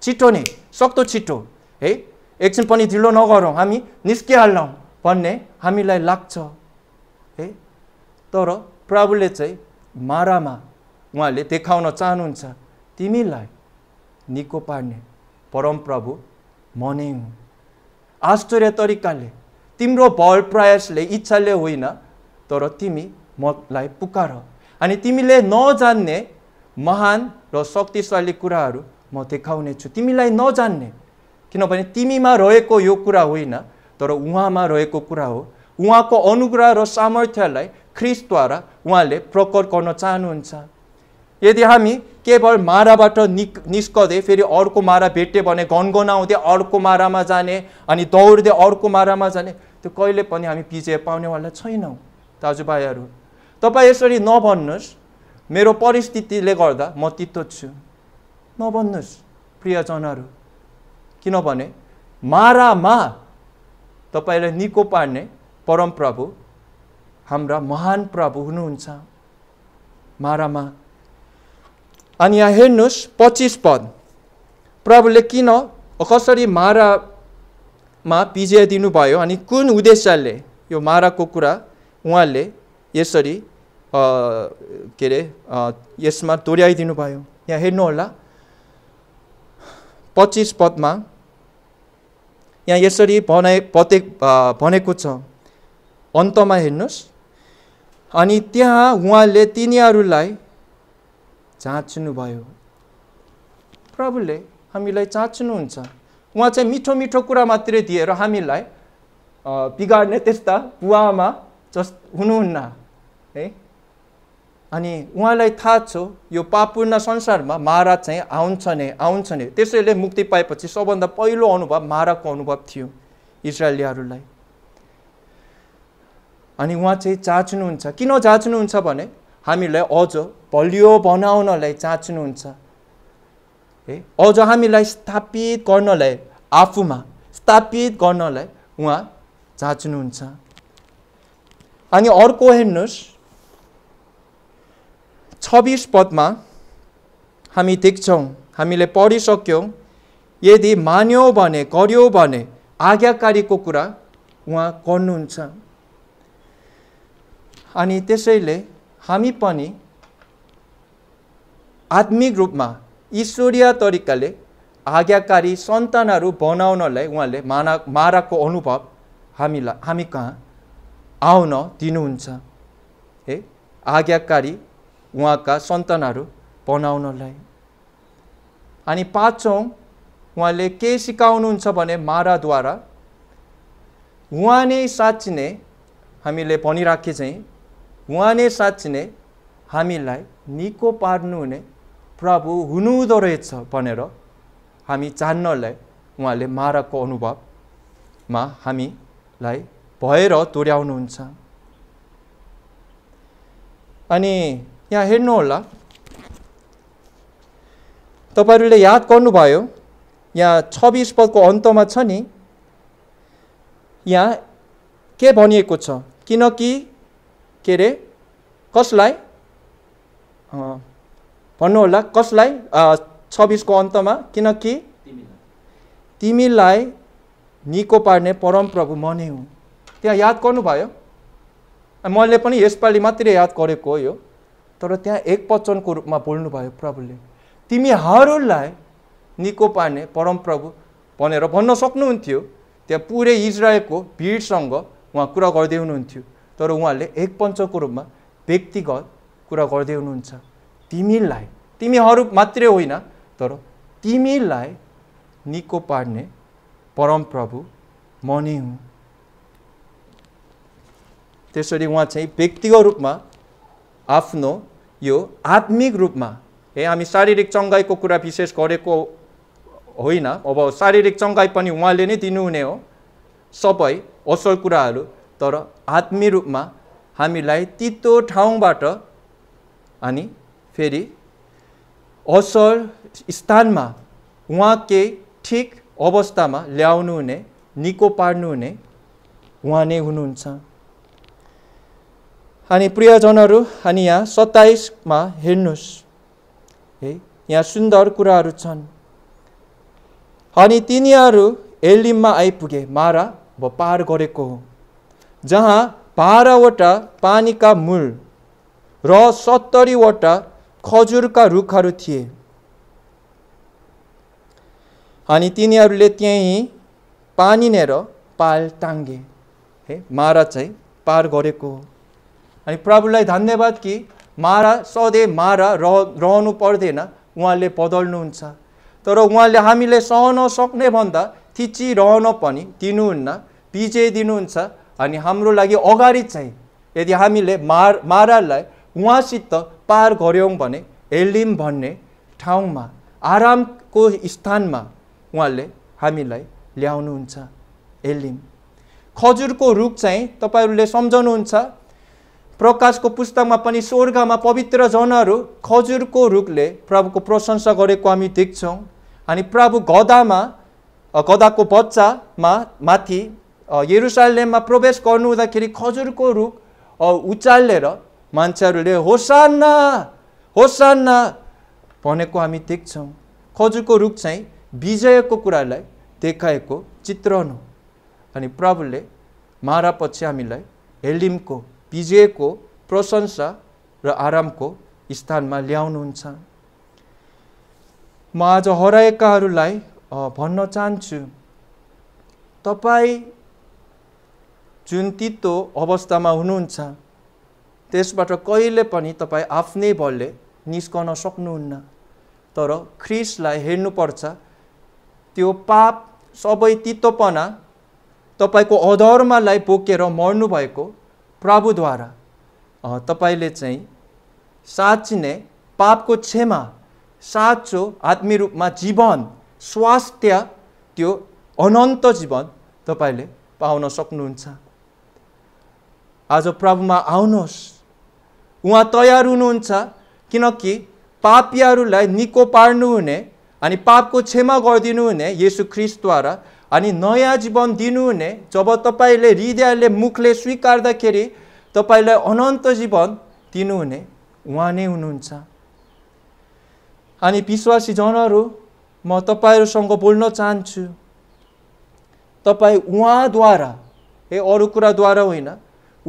छिटो नै सक्दो छिटो है एकछिन पनि ढिलो नगरौँ हामी निस्किहाल्नौँ भन्ने हामीलाई लाग्छ है तर प्रभुले चाहिँ मारामा उहाँले देखाउन चाहनुहुन्छ तिमीलाई निको पार्ने परमप्रभु म नै हुँ आश्चर्य तरिकाले तिम्रो भल प्रयासले इच्छाले होइन तर तिमी मलाई पुकार अनि तिमीले नजान्ने महान र शक्तिशाली कुराहरू म देखाउने छु तिमीलाई नजान्ने किनभने तिमीमा रहेको यो कुरा होइन तर उहाँमा रहेको कुरा हो उहाँको अनुग्रह र सामर्थ्यलाई ख्रिसद्वारा उहाँले प्रकट गर्न चाहनुहुन्छ यदि हामी केवल माराबाट नि फेरि अर्को मारा भेट्यो भने गनगनाउँदै अर्को मारामा जाने अनि दौड्दै अर्को मारामा जाने त्यो कहिले पनि हामी विजय पाउनेवाला छैनौँ दाजुभाइहरू तपाईँ यसरी नभन्नुहोस् मेरो परिस्थितिले गर्दा म तितो छु नभन्नुहोस् प्रियजनहरू किनभने मारामा तपाईँलाई निको पार्ने परमप्रभु हाम्रा महान प्रभु हुनुहुन्छ मारामा अनि यहाँ हेर्नुहोस् पच्चिस पद प्रभुले किन कसरी मारामा पिजियाइदिनु भयो अनि कुन उद्देश्यले यो माराको कुरा उहाँले यसरी के अरे यसमा दोहोऱ्याइदिनु भयो यहाँ हेर्नुहोला पच्चिस पदमा यहाँ यसरी भनाइ पते भनेको छ अन्तमा हेर्नुहोस् अनि त्यहाँ उहाँले तिनीहरूलाई जाँच्नुभयो प्रभुले हामीलाई जाँच्नुहुन्छ उहाँ चाहिँ मिठो मिठो कुरा मात्रै दिएर हामीलाई बिगार्ने त्यस्ता बुवामा जस् हुनुहुन्न है अनि उहाँलाई थाहा छ यो पापूर्ण संसारमा महाराज चाहिँ आउँछ नै आउँछ नै त्यसैले मुक्ति पाएपछि सबभन्दा पहिलो अनुभव महाराजको अनुभव थियो इजरायलीहरूलाई अनि उहाँ चाहिँ चाँच्नुहुन्छ किन जाँच्नुहुन्छ भने हामीलाई अझ बलियो बनाउनलाई चाँच्नुहुन्छ है अझ हामीलाई स्थापित गर्नलाई आफूमा स्थापित गर्नलाई उहाँ जाँच्नुहुन्छ अनि अर्को हेर्नुहोस् छब्बिस पदमा हामी देख्छौँ हामीले पढिसक्यौँ यदि मान्यो भने गऱ्यौँ भने आज्ञाकारीको कुरा उहाँ गर्नुहुन्छ अनि त्यसैले हामी पनि आत्मिक रूपमा ईश्वरीय तरिकाले आज्ञाकारी सन्तानहरू बनाउनलाई उहाँले माना माराको अनुभव हामीलाई हामी कहाँ आउन दिनुहुन्छ है आज्ञाकारी उहाँका सन्तानहरू बनाउनलाई अनि पाँचौँ उहाँले के सिकाउनुहुन्छ भने माराद्वारा उहाँ नै साँच्ची नै हामीले भनिराखे चाहिँ उहाँ नै साँच्ची नै हामीलाई निको पार्नुहुने प्रभु हुनुहुँदो रहेछ भनेर हामी जान्नलाई उहाँले माराको अनुभवमा हामीलाई भएर तोड्याउनुहुन्छ अनि यहाँ हेर्नुहोला तपाईँहरूले याद गर्नुभयो यहाँ छब्बिस पदको अन्तमा छ नि यहाँ के भनिएको छ किनकि के अरे कसलाई भन्नुहोला कसलाई छब्बिसको अन्तमा किनकि तिमीलाई निको पार्ने परमप्रभु म नै हुँ त्यहाँ याद गर्नुभयो मैले पनि यसपालि मात्रै याद गरेको हो यो तर त्यहाँ एक वचनको रूपमा बोल्नुभयो प्रभुले तिमीहरूलाई निको पार्ने परमप्रभु भनेर भन्न सक्नुहुन्थ्यो त्यहाँ पुरै इजरायलको भिडसँग उहाँ कुरा गर्दै हुनुहुन्थ्यो तर उहाँले एक पञ्चको रूपमा व्यक्तिगत कुरा गर्दै हुनुहुन्छ तिमीलाई तिमीहरू मात्रै होइन तर तिमीलाई निको पार्ने परमप्रभु म नै हुँ त्यसरी उहाँ चाहिँ व्यक्तिगत रूपमा आफ्नो यो आत्मिक रूपमा ए हामी शारीरिक चङ्गाइको कुरा विशेष गरेको होइन अब शारीरिक चङ्गाइ पनि उहाँले नै दिनुहुने हो सबै असल कुराहरू तर आत्मिक रूपमा हामीलाई तितो ठाउँबाट अनि फेरि असल स्थानमा उहाँ केही ठिक अवस्थामा ल्याउनुहुने निको पार्नुहुने उहाँ नै हुनुहुन्छ अनि प्रियजनहरू अनि यहाँ सत्ताइसमा हेर्नुहोस् है यहाँ सुन्दर कुराहरू छन् अनि तिनीहरू एलिममा आइपुगे मारा भ पार गरेको हो जहाँ बाह्रवटा पानीका मूल र सत्तरीवटा खजुरका रुखहरू थिए अनि तिनीहरूले त्यहीँ पानी नेर पाल टाङ्गे है मारा चाहिँ पार गरेको हो अनि प्रभुलाई धन्यवाद कि मारा सधैँ मारा रह रहनु पर्दैन उहाँले बदल्नुहुन्छ तर उहाँले हामीले सहन सक्ने भन्दा थिची रहन पनि दिनुहुन्न पिजे दिनुहुन्छ अनि हाम्रो लागि अगाडि चाहिँ यदि हामीले मार मारालाई उहाँसित पार गऱ्यौँ भने एलिम भन्ने ठाउँमा आरामको स्थानमा उहाँले हामीलाई ल्याउनुहुन्छ एलिम खजुरको रुख चाहिँ तपाईँहरूले सम्झनुहुन्छ प्रकाशको पुस्तकमा पनि स्वर्गमा पवित्र जनहरू खजुरको रुखले प्रभुको प्रशंसा गरेको हामी देख्छौँ अनि प्रभु गदामा गदाको बच्चामा माथि यरुसालेममा प्रवेश गर्नु हुँदाखेरि खजुरको रुख उचालेर मान्छेहरूले होसान्ना होसान्ना भनेको हामी देख्छौँ खजुरको रुख चाहिँ विजयको कुरालाई देखाएको चित्रण हो अनि प्रभुले मारापछि हामीलाई हेलिमको विजयको प्रशंसा र आरामको स्थानमा ल्याउनुहुन्छ म आज हराएकाहरूलाई भन्न चाहन्छु तपाईँ जुन तितो अवस्थामा हुनुहुन्छ त्यसबाट कहिले पनि तपाईँ आफ्नै बलले निस्कन सक्नुहुन्न तर ख्रिसलाई हेर्नुपर्छ त्यो पाप सबै तितोपना तपाईँको अधर्मालाई बोकेर मर्नुभएको प्रभुद्वारा तपाईँले चाहिँ साँच्ची नै पापको क्षमा साँचो आत्मी रूपमा जीवन स्वास्थ्य त्यो अनन्त जीवन तपाईँले पाउन सक्नुहुन्छ आज प्रभुमा आउनुहोस् उहाँ तयार हुनुहुन्छ किनकि पापीहरूलाई निको पार्नुहुने अनि पापको क्षमा गरिदिनु हुने यसु ख्रिस्टद्वारा अनि नयाँ जीवन दिनुहुने जब तपाईँले हृदयले मुखले स्वीकार्दाखेरि तपाईँलाई अनन्त जीवन दिनुहुने उहाँ नै हुनुहुन्छ अनि विश्वासी जनहरू म तपाईँहरूसँग बोल्न चाहन्छु तपाईँ उहाँद्वारा ए अरू कुराद्वारा होइन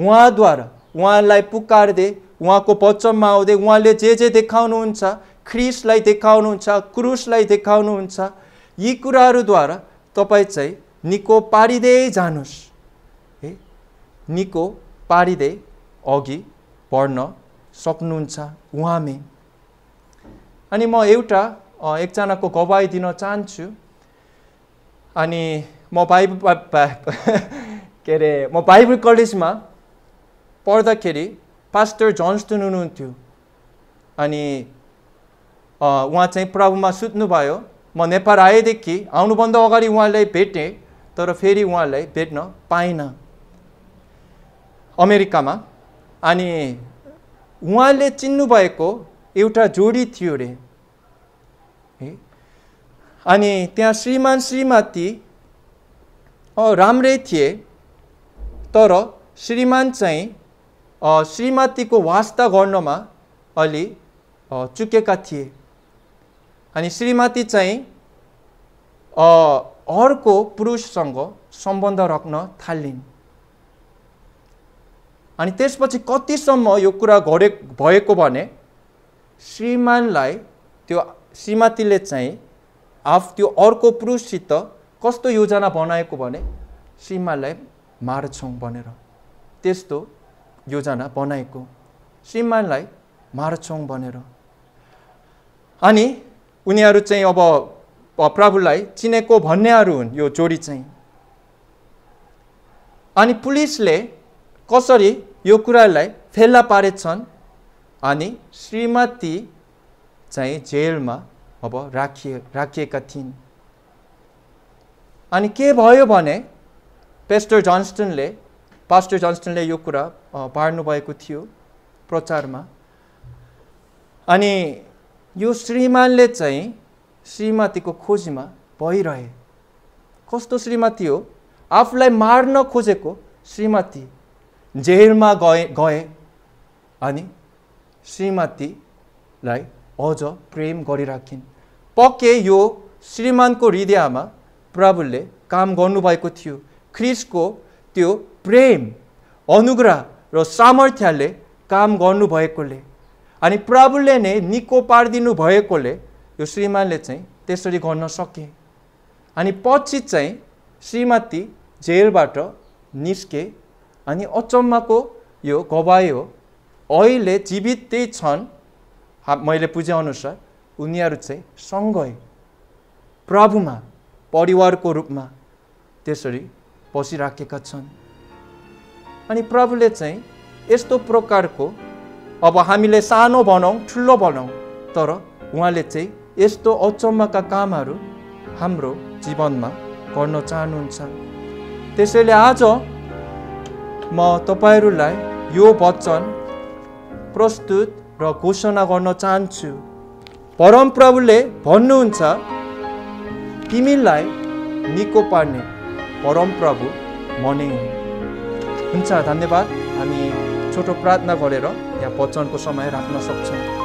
उहाँद्वारा उहाँलाई पुकार्दै उहाँको वचनमा आउँदै उहाँले जे जे देखाउनुहुन्छ ख्रिसलाई देखाउनुहुन्छ क्रुसलाई देखाउनुहुन्छ यी कुराहरूद्वारा तपाईँ चाहिँ निको पारिँदै जानुहोस् है निको पारिँदै अघि बढ्न सक्नुहुन्छ उहाँमै अनि म एउटा एकजनाको गवाई दिन चाहन्छु अनि म बाइबल के अरे म बाइबल कलेजमा पढ्दाखेरि पास्टर जन्स्टन हुनुहुन्थ्यो अनि उहाँ चाहिँ प्रभुमा सुत्नुभयो म नेपाल आएदेखि आउनुभन्दा अगाडि उहाँलाई भेटेँ तर फेरि उहाँलाई भेट्न पाइनँ अमेरिकामा अनि उहाँले चिन्नुभएको एउटा जोडी थियो अरे अनि त्यहाँ श्रीमान श्रीमती राम्रै थिए तर श्रीमान चाहिँ श्रीमतीको वास्ता गर्नमा अलि चुकेका थिए अनि श्रीमती चाहिँ अर्को पुरुषसँग सम्बन्ध राख्न थालिन् अनि त्यसपछि कतिसम्म यो कुरा घरे भएको भने श्रीमानलाई त्यो श्रीमतीले चाहिँ आफ त्यो अर्को पुरुषसित कस्तो योजना बनाएको भने श्रीमानलाई मार्छौँ भनेर त्यस्तो योजना बनाएको श्रीमानलाई मार्छौँ भनेर अनि उनीहरू चाहिँ अब प्रभुलाई चिनेको भन्नेहरू हुन् यो जोडी चाहिँ अनि पुलिसले कसरी यो कुरालाई फेला पारेछन् अनि श्रीमती चाहिँ जेलमा अब राखिए राखिएका थिइन् अनि के भयो भने पेस्टर जोन्स्टनले पास्टर जोन्स्टनले यो कुरा पार्नुभएको थियो प्रचारमा अनि यो श्रीमानले चाहिँ श्रीमतीको खोजीमा भइरहे कस्तो श्रीमती हो आफूलाई मार्न खोजेको श्रीमती जेलमा गए गए अनि श्रीमतीलाई अझ प्रेम गरिराखिन् पक्के यो श्रीमानको हृदयमा प्रभुले काम गर्नुभएको थियो ख्रिसको त्यो प्रेम अनुग्रह र सामर्थ्यले काम गर्नुभएकोले अनि प्रभुले नै निको पारिदिनु भएकोले यो श्रीमानले चाहिँ त्यसरी गर्न सके अनि पछि चाहिँ श्रीमती जेलबाट निस्के अनि अचम्मको यो गवाई हो अहिले जीवितै छन् मैले बुझेअनुसार उनीहरू चाहिँ सँगै प्रभुमा परिवारको रूपमा त्यसरी बसिराखेका छन् अनि प्रभुले चाहिँ यस्तो प्रकारको अब हामीले सानो बनाउँ ठुलो बनाउँ तर उहाँले चाहिँ यस्तो अचम्मका कामहरू हाम्रो जीवनमा गर्न चाहनुहुन्छ त्यसैले आज म तपाईँहरूलाई यो वचन प्रस्तुत र घोषणा गर्न चाहन्छु परमप्रभुले भन्नुहुन्छ तिमीलाई निको पार्ने परमप्रभु मनै हुन्छ धन्यवाद हामी छोटो प्रार्थना गरेर यहाँ वचनको समय राख्न सक्छौँ